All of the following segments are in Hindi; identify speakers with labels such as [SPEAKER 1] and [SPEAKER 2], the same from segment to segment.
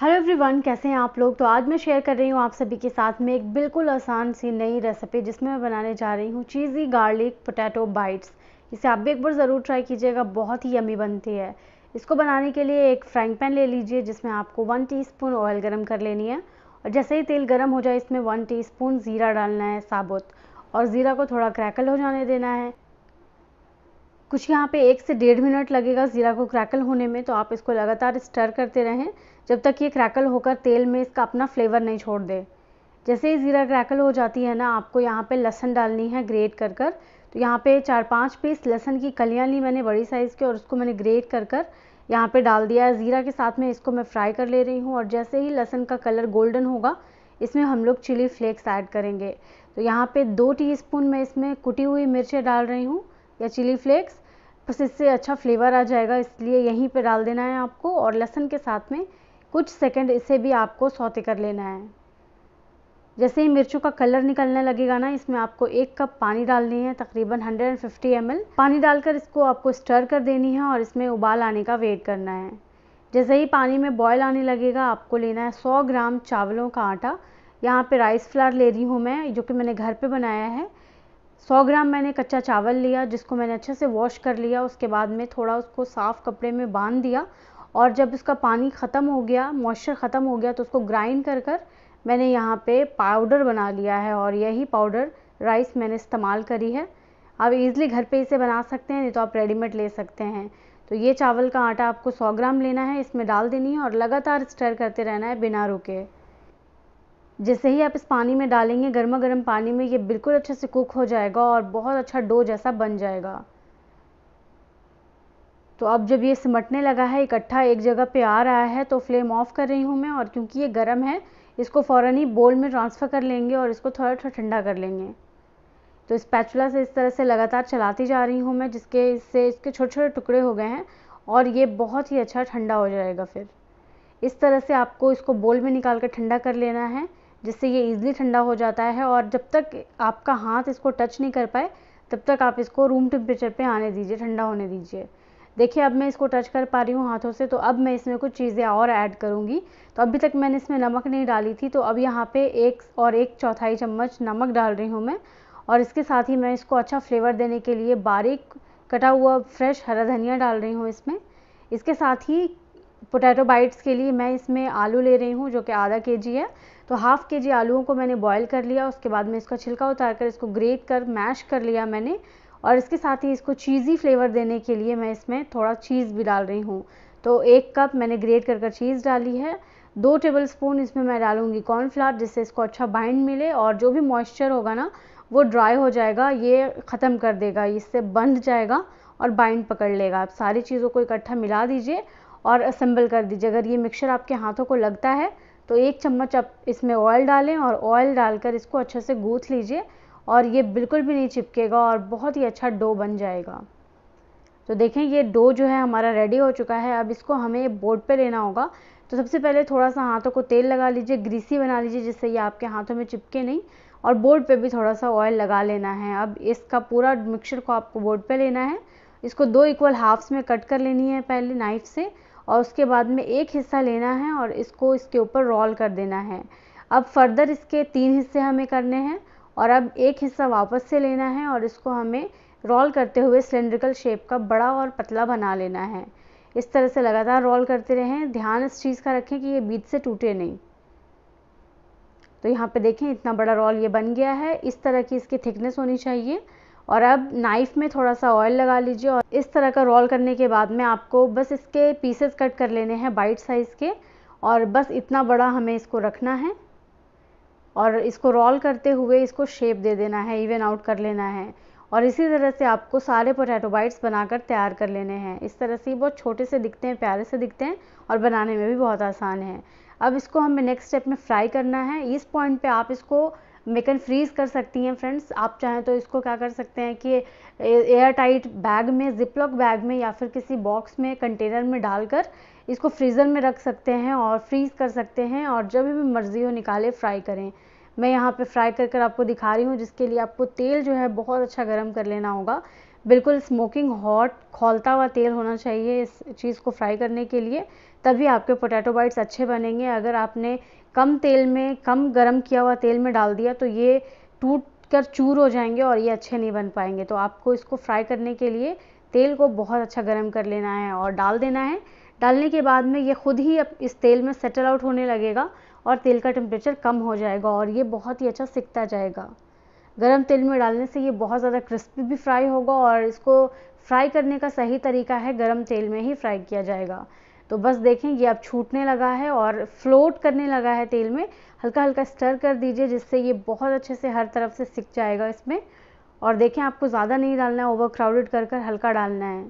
[SPEAKER 1] हेलो एवरीवन कैसे हैं आप लोग तो आज मैं शेयर कर रही हूँ आप सभी के साथ में एक बिल्कुल आसान सी नई रेसिपी जिसमें मैं बनाने जा रही हूँ चीज़ी गार्लिक पोटैटो बाइट्स इसे आप भी एक बार ज़रूर ट्राई कीजिएगा बहुत ही यमी बनती है इसको बनाने के लिए एक फ्राइंग पैन ले लीजिए जिसमें आपको वन टी ऑयल गर्म कर लेनी है और जैसे ही तेल गर्म हो जाए इसमें वन टी ज़ीरा डालना है साबुत और ज़ीरा को थोड़ा क्रैकल हो जाने देना है कुछ यहाँ पे एक से डेढ़ मिनट लगेगा ज़ीरा को क्रैकल होने में तो आप इसको लगातार स्टर करते रहें जब तक ये क्रैकल होकर तेल में इसका अपना फ्लेवर नहीं छोड़ दे जैसे ही ज़ीरा क्रैकल हो जाती है ना आपको यहाँ पे लहसन डालनी है ग्रेट कर कर तो यहाँ पे चार पांच पीस लहसन की कलियाँ ली मैंने बड़ी साइज़ की और उसको मैंने ग्रेट कर कर यहाँ पर डाल दिया है ज़ीरा के साथ में इसको मैं फ्राई कर ले रही हूँ और जैसे ही लहसन का कलर गोल्डन होगा इसमें हम लोग चिली फ्लेक्स ऐड करेंगे तो यहाँ पर दो स्पून मैं इसमें कुटी हुई मिर्चें डाल रही हूँ या चिली फ्लेक्स बस इससे अच्छा फ्लेवर आ जाएगा इसलिए यहीं पे डाल देना है आपको और लहसन के साथ में कुछ सेकंड इसे भी आपको सौते कर लेना है जैसे ही मिर्चों का कलर निकलने लगेगा ना इसमें आपको एक कप पानी डालनी है तकरीबन 150 ml पानी डालकर इसको आपको स्टर कर देनी है और इसमें उबाल आने का वेट करना है जैसे ही पानी में बॉयल आने लगेगा आपको लेना है 100 ग्राम चावलों का आटा यहाँ पे राइस फ्लार ले रही हूँ मैं जो कि मैंने घर पे बनाया है 100 ग्राम मैंने कच्चा चावल लिया जिसको मैंने अच्छे से वॉश कर लिया उसके बाद में थोड़ा उसको साफ़ कपड़े में बांध दिया और जब इसका पानी ख़त्म हो गया मॉइस्चर ख़त्म हो गया तो उसको ग्राइंड कर कर मैंने यहाँ पे पाउडर बना लिया है और यही पाउडर राइस मैंने इस्तेमाल करी है आप इज़िली घर पे इसे बना सकते हैं नहीं तो आप रेडीमेड ले सकते हैं तो ये चावल का आटा आपको 100 ग्राम लेना है इसमें डाल देनी है और लगातार स्टर करते रहना है बिना रुके जैसे ही आप इस पानी में डालेंगे गर्मा गर्म पानी में ये बिल्कुल अच्छे से कुक हो जाएगा और बहुत अच्छा डो जैसा बन जाएगा तो अब जब ये सिमटने लगा है इकट्ठा एक जगह पे आ रहा है तो फ्लेम ऑफ कर रही हूँ मैं और क्योंकि ये गर्म है इसको फ़ौर ही बोल में ट्रांसफ़र कर लेंगे और इसको थोड़ा थोड़ा ठंडा कर लेंगे तो इस पैचुला से इस तरह से लगातार चलाती जा रही हूँ मैं जिसके इससे इसके छोटे छोटे टुकड़े हो गए हैं और ये बहुत ही अच्छा ठंडा हो जाएगा फिर इस तरह से आपको इसको बोल में निकाल कर ठंडा कर लेना है जिससे ये इजीली ठंडा हो जाता है और जब तक आपका हाथ इसको टच नहीं कर पाए तब तक आप इसको रूम टेम्परेचर पे आने दीजिए ठंडा होने दीजिए देखिए अब मैं इसको टच कर पा रही हूँ हाथों से तो अब मैं इसमें कुछ चीज़ें और ऐड करूँगी तो अभी तक मैंने इसमें नमक नहीं डाली थी तो अब यहाँ पे एक और एक चौथाई चम्मच नमक डाल रही हूँ मैं और इसके साथ ही मैं इसको अच्छा फ्लेवर देने के लिए बारीक कटा हुआ फ्रेश हरा धनिया डाल रही हूँ इसमें इसके साथ ही पोटैटो बाइट्स के लिए मैं इसमें आलू ले रही हूँ जो कि आधा के जी है तो हाफ़ के जी आलूओं को मैंने बॉयल कर लिया उसके बाद में इसका छिलका उतार कर इसको ग्रेट कर मैश कर लिया मैंने और इसके साथ ही इसको चीज़ी फ्लेवर देने के लिए मैं इसमें थोड़ा चीज़ भी डाल रही हूँ तो एक कप मैंने ग्रेट कर कर चीज़ डाली है दो टेबल स्पून इसमें मैं डालूंगी कॉर्नफ्लावर जिससे इसको अच्छा बाइंड मिले और जो भी मॉइस्चर होगा ना वो ड्राई हो जाएगा ये ख़त्म कर देगा इससे बंध जाएगा और बाइंड पकड़ लेगा आप सारी चीज़ों को इकट्ठा मिला दीजिए और असेंबल कर दीजिए अगर ये मिक्सचर आपके हाथों को लगता है तो एक चम्मच आप इसमें ऑयल डालें और ऑयल डालकर इसको अच्छे से गूँथ लीजिए और ये बिल्कुल भी नहीं चिपकेगा और बहुत ही अच्छा डो बन जाएगा तो देखें ये डो जो है हमारा रेडी हो चुका है अब इसको हमें बोर्ड पे लेना होगा तो सबसे पहले थोड़ा सा हाथों को तेल लगा लीजिए ग्रीसी बना लीजिए जिससे ये आपके हाथों में चिपके नहीं और बोर्ड पे भी थोड़ा सा ऑयल लगा लेना है अब इसका पूरा मिक्सचर को आपको बोर्ड पे लेना है इसको दो इक्वल हाफ्स में कट कर लेनी है पहले नाइफ से और उसके बाद में एक हिस्सा लेना है और इसको इसके ऊपर रोल कर देना है अब फर्दर इसके तीन हिस्से हमें करने हैं और अब एक हिस्सा वापस से लेना है और इसको हमें रोल करते हुए सिलेंड्रिकल शेप का बड़ा और पतला बना लेना है इस तरह से लगातार रोल करते रहें ध्यान इस चीज़ का रखें कि ये बीच से टूटे नहीं तो यहाँ पे देखें इतना बड़ा रोल ये बन गया है इस तरह की इसकी थिकनेस होनी चाहिए और अब नाइफ़ में थोड़ा सा ऑयल लगा लीजिए और इस तरह का रोल करने के बाद में आपको बस इसके पीसेस कट कर लेने हैं बाइट साइज़ के और बस इतना बड़ा हमें इसको रखना है और इसको रोल करते हुए इसको शेप दे देना है इवन आउट कर लेना है और इसी तरह से आपको सारे पोटैटो बाइट्स बनाकर तैयार कर लेने हैं इस तरह से बहुत छोटे से दिखते हैं प्यारे से दिखते हैं और बनाने में भी बहुत आसान है अब इसको हमें नेक्स्ट स्टेप में फ्राई करना है इस पॉइंट पे आप इसको मेकन फ्रीज़ कर सकती हैं फ्रेंड्स आप चाहें तो इसको क्या कर सकते हैं कि एयर टाइट बैग में जिपलॉक बैग में या फिर किसी बॉक्स में कंटेनर में डालकर इसको फ्रीज़र में रख सकते हैं और फ्रीज़ कर सकते हैं और जब भी मर्ज़ी हो निकाले फ्राई करें मैं यहाँ पे फ्राई कर कर आपको दिखा रही हूँ जिसके लिए आपको तेल जो है बहुत अच्छा गर्म कर लेना होगा बिल्कुल स्मोकिंग हॉट खोलता हुआ तेल होना चाहिए इस चीज़ को फ्राई करने के लिए तभी आपके पोटैटो बाइट्स अच्छे बनेंगे अगर आपने कम तेल में कम गरम किया हुआ तेल में डाल दिया तो ये टूट कर चूर हो जाएंगे और ये अच्छे नहीं बन पाएंगे तो आपको इसको फ्राई करने के लिए तेल को बहुत अच्छा गर्म कर लेना है और डाल देना है डालने के बाद में ये खुद ही इस तेल में सेटल आउट होने लगेगा और तेल का टेम्परेचर कम हो जाएगा और ये बहुत ही अच्छा सिकता जाएगा गरम तेल में डालने से ये बहुत ज़्यादा क्रिस्पी भी फ्राई होगा और इसको फ्राई करने का सही तरीका है गरम तेल में ही फ्राई किया जाएगा तो बस देखें ये अब छूटने लगा है और फ्लोट करने लगा है तेल में हल्का हल्का स्टर कर दीजिए जिससे ये बहुत अच्छे से हर तरफ से सिक जाएगा इसमें और देखें आपको ज़्यादा नहीं डालना है ओवर क्राउडेड कर कर हल्का डालना है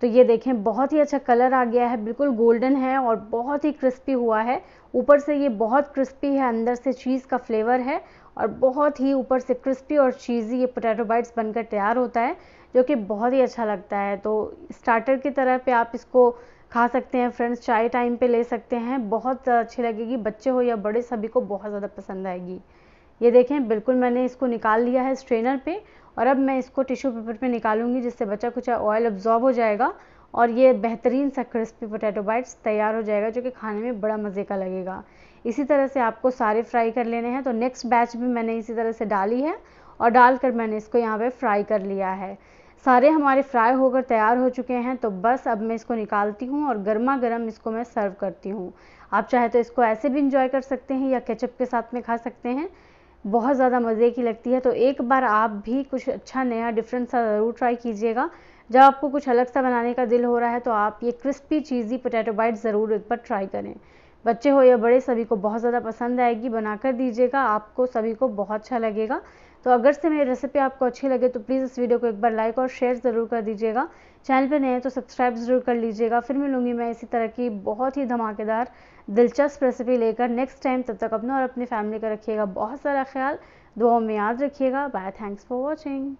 [SPEAKER 1] तो ये देखें बहुत ही अच्छा कलर आ गया है बिल्कुल गोल्डन है और बहुत ही क्रिस्पी हुआ है ऊपर से ये बहुत क्रिस्पी है अंदर से चीज़ का फ्लेवर है और बहुत ही ऊपर से क्रिस्पी और चीज़ी ये पोटैटो बाइट्स बनकर तैयार होता है जो कि बहुत ही अच्छा लगता है तो स्टार्टर की तरह पे आप इसको खा सकते हैं फ्रेंड्स चाय टाइम पे ले सकते हैं बहुत अच्छी लगेगी बच्चे हो या बड़े सभी को बहुत ज़्यादा पसंद आएगी ये देखें बिल्कुल मैंने इसको निकाल लिया है स्ट्रेनर पे और अब मैं इसको टिश्यू पेपर पे निकालूंगी जिससे बचा कुछ ऑयल अब्जॉर्ब हो जाएगा और ये बेहतरीन सा क्रिस्पी पोटैटो बाइट्स तैयार हो जाएगा जो कि खाने में बड़ा मज़े का लगेगा इसी तरह से आपको सारे फ्राई कर लेने हैं तो नेक्स्ट बैच भी मैंने इसी तरह से डाली है और डालकर मैंने इसको यहाँ पे फ्राई कर लिया है सारे हमारे फ्राई होकर तैयार हो चुके हैं तो बस अब मैं इसको निकालती हूँ और गर्मा गर्म इसको मैं सर्व करती हूँ आप चाहे तो इसको ऐसे भी इंजॉय कर सकते हैं या केचप के साथ में खा सकते हैं बहुत ज़्यादा मज़े की लगती है तो एक बार आप भी कुछ अच्छा नया डिफरेंट सा ज़रूर ट्राई कीजिएगा जब आपको कुछ अलग सा बनाने का दिल हो रहा है तो आप ये क्रिस्पी चीज़ी पोटैटो बाइट ज़रूर एक बार ट्राई करें बच्चे हो या बड़े सभी को बहुत ज़्यादा पसंद आएगी बना कर दीजिएगा आपको सभी को बहुत अच्छा लगेगा तो अगर से मेरी रेसिपी आपको अच्छी लगे तो प्लीज़ इस वीडियो को एक बार लाइक और शेयर ज़रूर कर दीजिएगा चैनल पर नए हैं तो सब्सक्राइब ज़रूर कर लीजिएगा फिर लूँगी मैं इसी तरह की बहुत ही धमाकेदार दिलचस्प रेसिपी लेकर नेक्स्ट टाइम तब तक अपना और अपनी फैमिली का रखिएगा बहुत सारा ख्याल दुआओं में याद रखिएगा बाय थैंक्स फॉर वॉचिंग